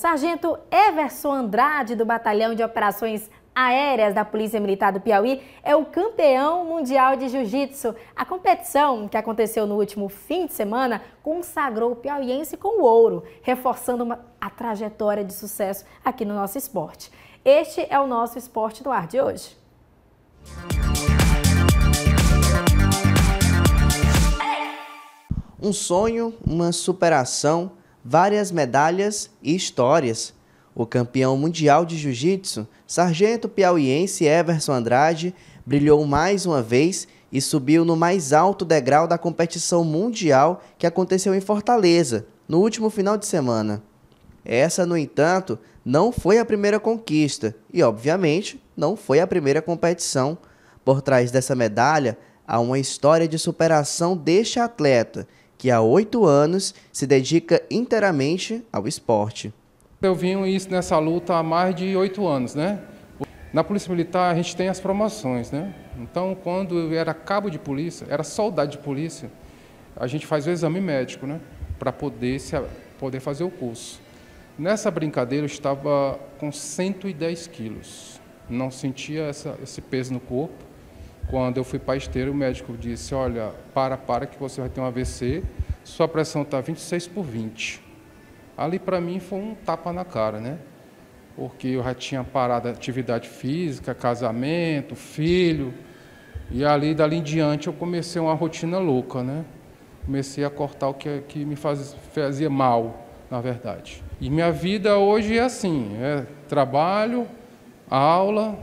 Sargento Everson Andrade, do Batalhão de Operações Aéreas da Polícia Militar do Piauí, é o campeão mundial de jiu-jitsu. A competição, que aconteceu no último fim de semana, consagrou o piauiense com o ouro, reforçando uma, a trajetória de sucesso aqui no nosso esporte. Este é o nosso Esporte do Ar de hoje. Um sonho, uma superação várias medalhas e histórias. O campeão mundial de jiu-jitsu, sargento piauiense Everson Andrade, brilhou mais uma vez e subiu no mais alto degrau da competição mundial que aconteceu em Fortaleza, no último final de semana. Essa, no entanto, não foi a primeira conquista e, obviamente, não foi a primeira competição. Por trás dessa medalha há uma história de superação deste atleta que há oito anos se dedica inteiramente ao esporte. Eu vim isso nessa luta há mais de oito anos, né? Na Polícia Militar a gente tem as promoções, né? Então, quando eu era cabo de polícia, era soldado de polícia, a gente faz o exame médico, né? Para poder, se, poder fazer o curso. Nessa brincadeira eu estava com 110 quilos. Não sentia essa, esse peso no corpo. Quando eu fui para esteira, o médico disse: Olha, para, para, que você vai ter um AVC, sua pressão está 26 por 20. Ali para mim foi um tapa na cara, né? Porque eu já tinha parado atividade física, casamento, filho. E ali, dali em diante, eu comecei uma rotina louca, né? Comecei a cortar o que, é, que me faz, fazia mal, na verdade. E minha vida hoje é assim: é trabalho, aula,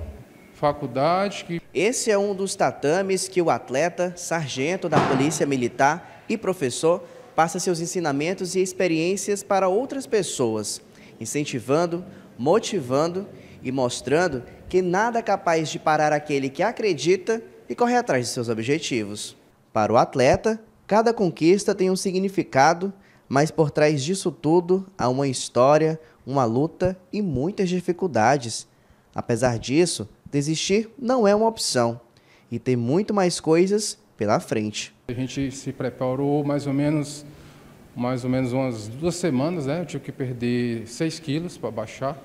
faculdade. Que... Esse é um dos tatames que o atleta, sargento da Polícia Militar e professor passa seus ensinamentos e experiências para outras pessoas, incentivando, motivando e mostrando que nada é capaz de parar aquele que acredita e corre atrás de seus objetivos. Para o atleta, cada conquista tem um significado, mas por trás disso tudo há uma história, uma luta e muitas dificuldades. Apesar disso, desistir não é uma opção e tem muito mais coisas pela frente. A gente se preparou mais ou menos mais ou menos umas duas semanas, né? Eu tive que perder 6 quilos para baixar,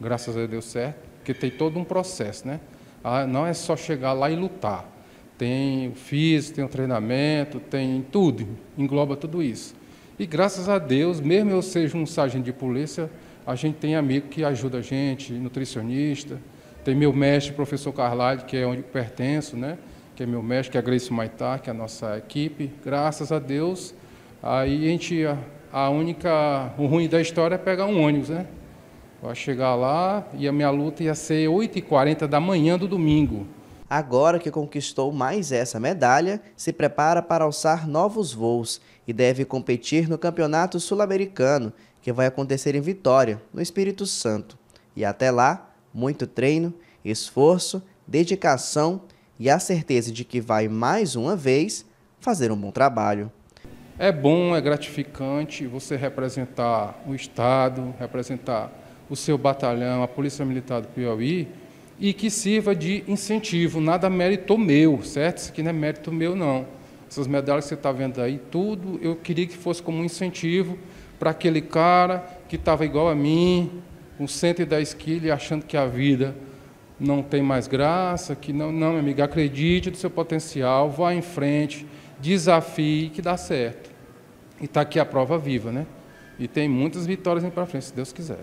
graças a Deus deu certo, porque tem todo um processo, né? Ah, não é só chegar lá e lutar. Tem o físico, tem o treinamento, tem tudo, engloba tudo isso. E graças a Deus, mesmo eu seja um sargento de polícia, a gente tem amigo que ajuda a gente, nutricionista, tem meu mestre, professor Carlade, que é onde eu pertenço, né? que é meu mestre, que é a Grace Maitar, que é a nossa equipe. Graças a Deus, aí a gente, a única, o ruim da história é pegar um ônibus, né? Vai chegar lá e a minha luta ia ser 8h40 da manhã do domingo. Agora que conquistou mais essa medalha, se prepara para alçar novos voos e deve competir no Campeonato Sul-Americano, que vai acontecer em Vitória, no Espírito Santo. E até lá, muito treino, esforço, dedicação e a certeza de que vai mais uma vez fazer um bom trabalho. É bom, é gratificante você representar o Estado, representar o seu batalhão, a Polícia Militar do Piauí, e que sirva de incentivo, nada mérito meu, certo? Isso aqui não é mérito meu, não. Essas medalhas que você está vendo aí, tudo eu queria que fosse como um incentivo para aquele cara que estava igual a mim, com 110 quilos achando que a vida não tem mais graça, que não, não, minha amiga, acredite no seu potencial, vá em frente, desafie que dá certo. E está aqui a prova viva, né? E tem muitas vitórias para frente, se Deus quiser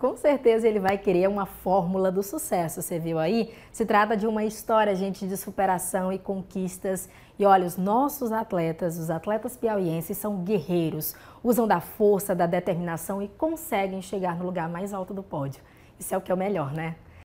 com certeza ele vai querer uma fórmula do sucesso, você viu aí? Se trata de uma história, gente, de superação e conquistas. E olha, os nossos atletas, os atletas piauienses, são guerreiros, usam da força, da determinação e conseguem chegar no lugar mais alto do pódio. Isso é o que é o melhor, né?